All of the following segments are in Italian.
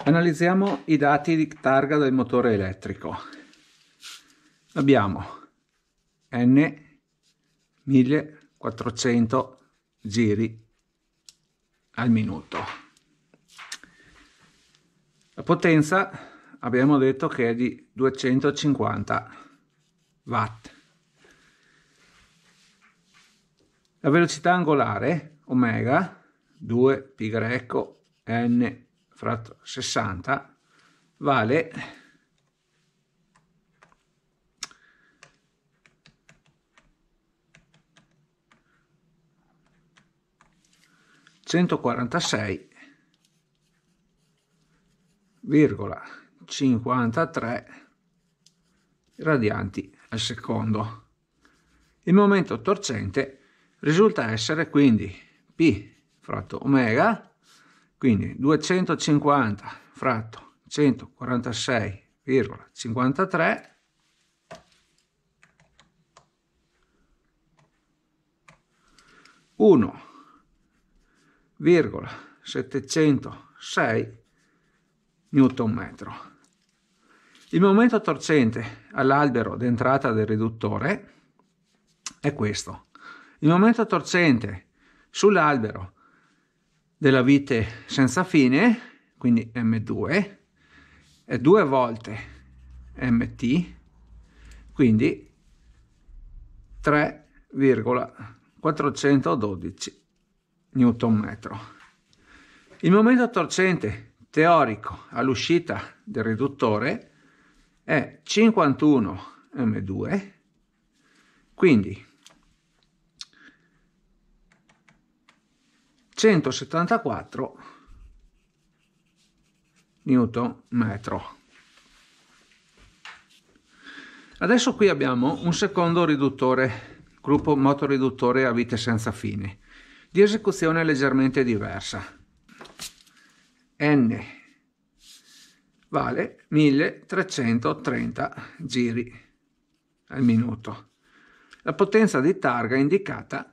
Analizziamo i dati di targa del motore elettrico. Abbiamo N 1400 giri al minuto. La potenza abbiamo detto che è di 250 watt. La velocità angolare omega 2 π n fratto 60 vale 146,53 radianti al secondo. Il momento torcente risulta essere quindi P fratto omega quindi 250 fratto 146,53 1,706 newton metro. Il momento torcente all'albero d'entrata del riduttore è questo. Il momento torcente sull'albero della vite senza fine, quindi M2, è due volte MT, quindi 3,412 Nm. Il momento torcente teorico all'uscita del riduttore è 51 M2, quindi 174 newton metro. Adesso qui abbiamo un secondo riduttore, gruppo motoriduttore a vite senza fine, di esecuzione leggermente diversa. N vale 1330 giri al minuto. La potenza di targa indicata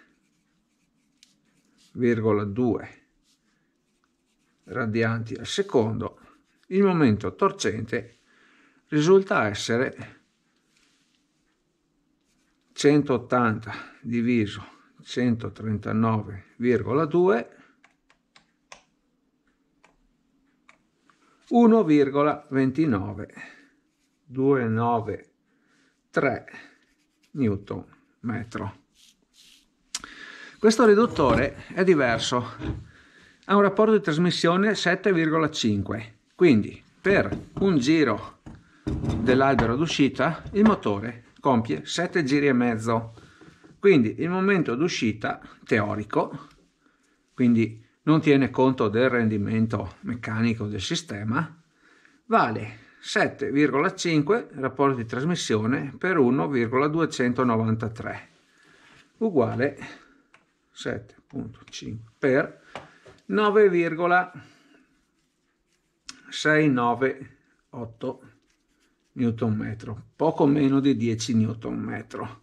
2,2 radianti al secondo, il momento torcente risulta essere 180 diviso 139,2 1,29 293 newton metro. Questo riduttore è diverso, ha un rapporto di trasmissione 7,5, quindi per un giro dell'albero d'uscita il motore compie 7 giri e mezzo, quindi il momento d'uscita teorico, quindi non tiene conto del rendimento meccanico del sistema, vale 7,5 rapporto di trasmissione per 1,293 uguale 7.5 per 9,698 newton metro poco meno di 10 newton metro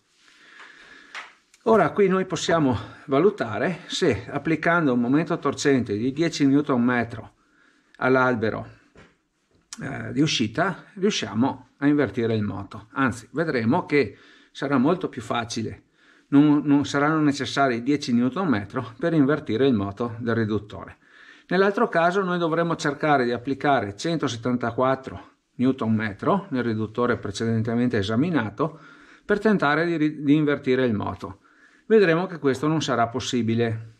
Ora qui noi possiamo valutare se applicando un momento torcente di 10 newton metro all'albero eh, di uscita riusciamo a invertire il moto. Anzi, vedremo che sarà molto più facile non, non saranno necessari 10 Nm per invertire il moto del riduttore. Nell'altro caso noi dovremo cercare di applicare 174 Nm nel riduttore precedentemente esaminato per tentare di, di invertire il moto. Vedremo che questo non sarà possibile.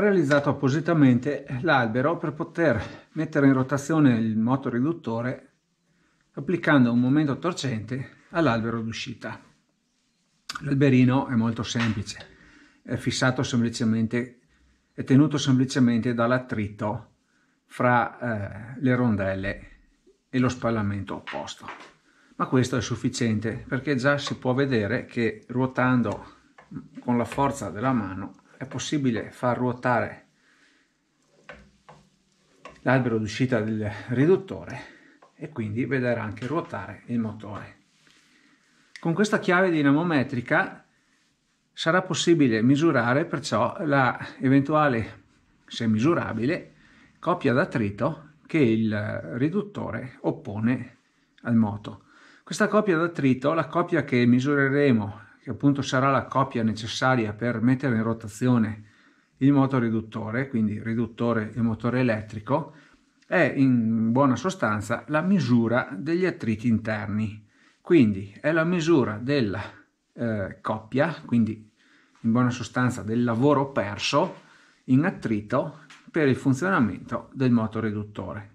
realizzato appositamente l'albero per poter mettere in rotazione il motoriduttore applicando un momento torcente all'albero d'uscita. L'alberino è molto semplice, è fissato semplicemente, è tenuto semplicemente dall'attrito fra eh, le rondelle e lo spallamento opposto. Ma questo è sufficiente perché già si può vedere che ruotando con la forza della mano è possibile far ruotare l'albero d'uscita del riduttore e quindi vedere anche ruotare il motore. Con questa chiave dinamometrica sarà possibile misurare perciò la eventuale, se misurabile, coppia d'attrito che il riduttore oppone al moto. Questa coppia d'attrito, la coppia che misureremo che appunto sarà la coppia necessaria per mettere in rotazione il motore motoriduttore, quindi riduttore e motore elettrico, è in buona sostanza la misura degli attriti interni. Quindi è la misura della eh, coppia, quindi in buona sostanza del lavoro perso in attrito per il funzionamento del motore motoriduttore.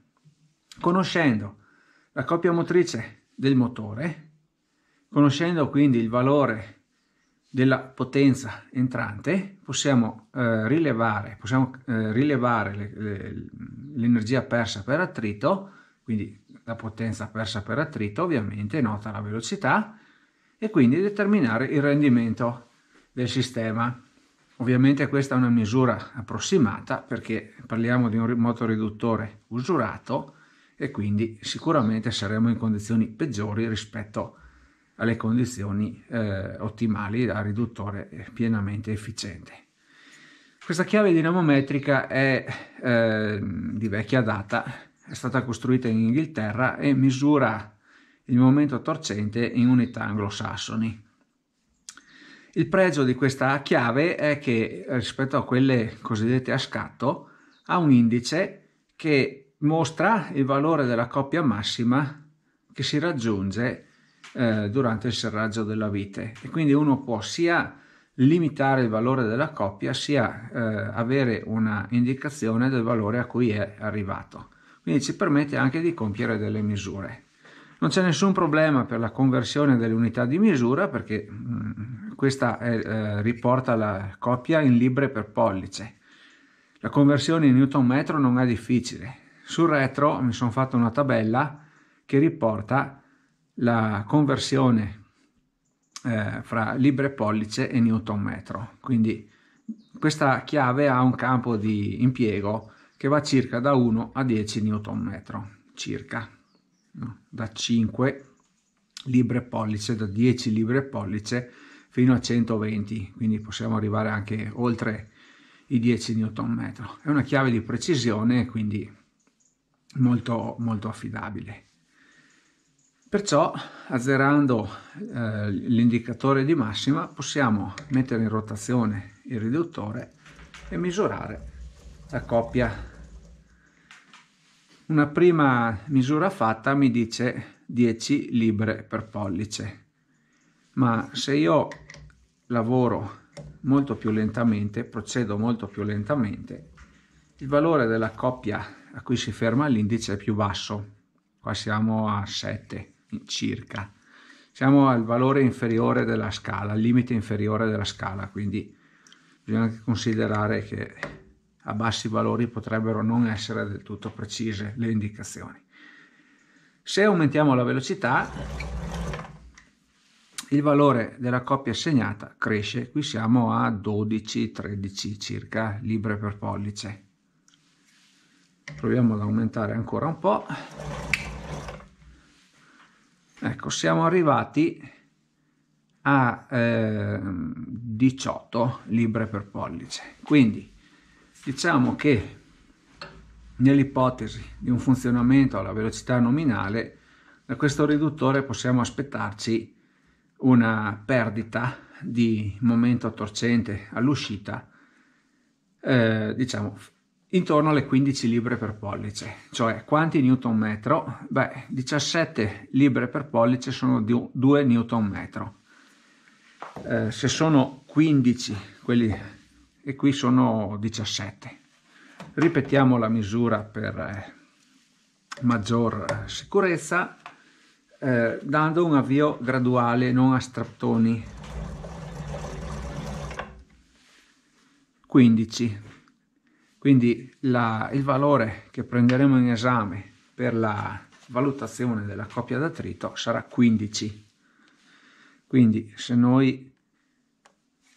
Conoscendo la coppia motrice del motore, conoscendo quindi il valore della potenza entrante possiamo eh, rilevare, eh, rilevare l'energia persa per attrito, quindi la potenza persa per attrito, ovviamente nota la velocità, e quindi determinare il rendimento del sistema. Ovviamente questa è una misura approssimata perché parliamo di un motoriduttore usurato e quindi sicuramente saremo in condizioni peggiori rispetto a alle condizioni eh, ottimali da riduttore pienamente efficiente. Questa chiave dinamometrica è eh, di vecchia data, è stata costruita in Inghilterra e misura il momento torcente in unità anglosassoni. Il pregio di questa chiave è che rispetto a quelle cosiddette a scatto ha un indice che mostra il valore della coppia massima che si raggiunge eh, durante il serraggio della vite e quindi uno può sia limitare il valore della coppia sia eh, avere una indicazione del valore a cui è arrivato quindi ci permette anche di compiere delle misure non c'è nessun problema per la conversione delle unità di misura perché mh, mm, questa è, eh, riporta la coppia in libre per pollice la conversione in newton metro non è difficile sul retro mi sono fatto una tabella che riporta la conversione eh, fra libre pollice e newton metro. Quindi questa chiave ha un campo di impiego che va circa da 1 a 10 newton metro, circa, no? da 5 libre pollice, da 10 libre pollice fino a 120, quindi possiamo arrivare anche oltre i 10 newton metro. È una chiave di precisione, quindi molto, molto affidabile. Perciò azzerando eh, l'indicatore di massima possiamo mettere in rotazione il riduttore e misurare la coppia. Una prima misura fatta mi dice 10 libre per pollice, ma se io lavoro molto più lentamente, procedo molto più lentamente, il valore della coppia a cui si ferma l'indice è più basso, qua siamo a 7 circa. Siamo al valore inferiore della scala, al limite inferiore della scala, quindi bisogna anche considerare che a bassi valori potrebbero non essere del tutto precise le indicazioni. Se aumentiamo la velocità, il valore della coppia segnata cresce, qui siamo a 12-13 circa libre per pollice. Proviamo ad aumentare ancora un po'. Ecco, siamo arrivati a eh, 18 libbre per pollice. Quindi diciamo che nell'ipotesi di un funzionamento alla velocità nominale, da questo riduttore possiamo aspettarci una perdita di momento torcente all'uscita, eh, diciamo intorno alle 15 libre per pollice, cioè quanti newton metro? Beh, 17 libre per pollice sono 2 newton metro. Eh, se sono 15 quelli e qui sono 17. Ripetiamo la misura per eh, maggior eh, sicurezza eh, dando un avvio graduale, non a strattoni. 15 quindi la, il valore che prenderemo in esame per la valutazione della coppia d'attrito sarà 15. Quindi se noi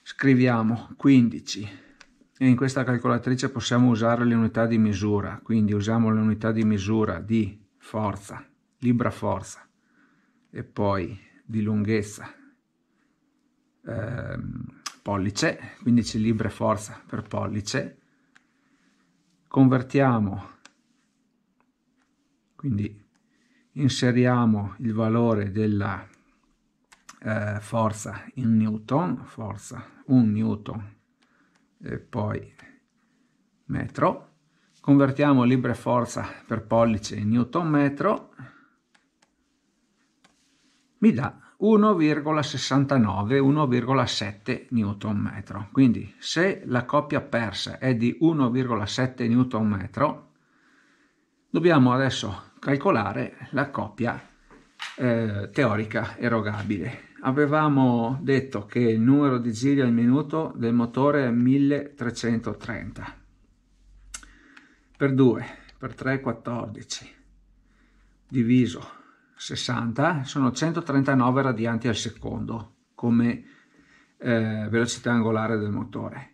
scriviamo 15 e in questa calcolatrice possiamo usare le unità di misura, quindi usiamo le unità di misura di forza, libra forza e poi di lunghezza eh, pollice, 15 libre forza per pollice convertiamo, quindi inseriamo il valore della eh, forza in newton, forza 1 newton e poi metro, convertiamo libera forza per pollice in newton metro, mi dà 1,69 1,7 Nm. Quindi se la coppia persa è di 1,7 Nm, dobbiamo adesso calcolare la coppia eh, teorica erogabile. Avevamo detto che il numero di giri al minuto del motore è 1330 per 2 per 3 14 diviso 60 sono 139 radianti al secondo come eh, velocità angolare del motore.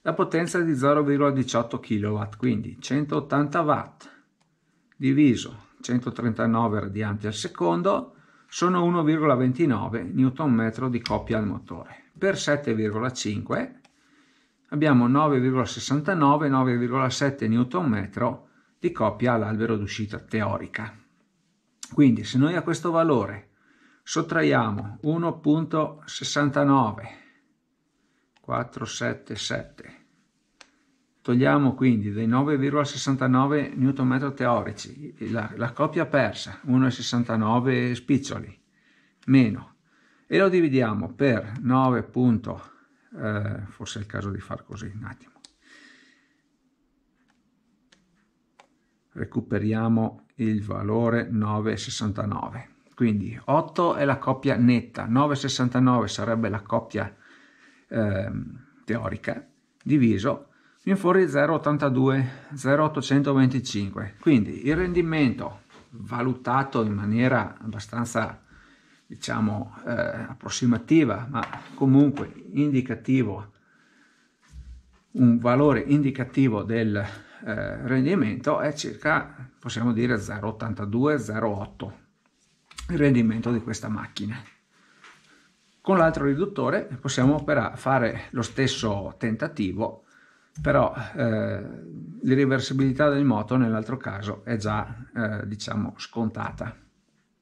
La potenza è di 0,18 kW, quindi 180 watt diviso 139 radianti al secondo sono 1,29 Nm di coppia al motore. Per 7,5 abbiamo 9,69 9,7 Nm di coppia all'albero d'uscita teorica. Quindi se noi a questo valore sottraiamo 1.69477, togliamo quindi dei 9,69 Nm teorici, la, la coppia persa, 1,69 spiccioli, meno, e lo dividiamo per 9. Eh, forse è il caso di far così un attimo. recuperiamo il valore 9,69. Quindi 8 è la coppia netta, 9,69 sarebbe la coppia eh, teorica, diviso, viene fuori 0,82, 0,825. Quindi il rendimento valutato in maniera abbastanza diciamo eh, approssimativa ma comunque indicativo un valore indicativo del eh, rendimento è circa, possiamo dire, 0,82-0,8 il rendimento di questa macchina. Con l'altro riduttore possiamo fare lo stesso tentativo, però eh, l'irreversibilità del moto nell'altro caso è già, eh, diciamo, scontata.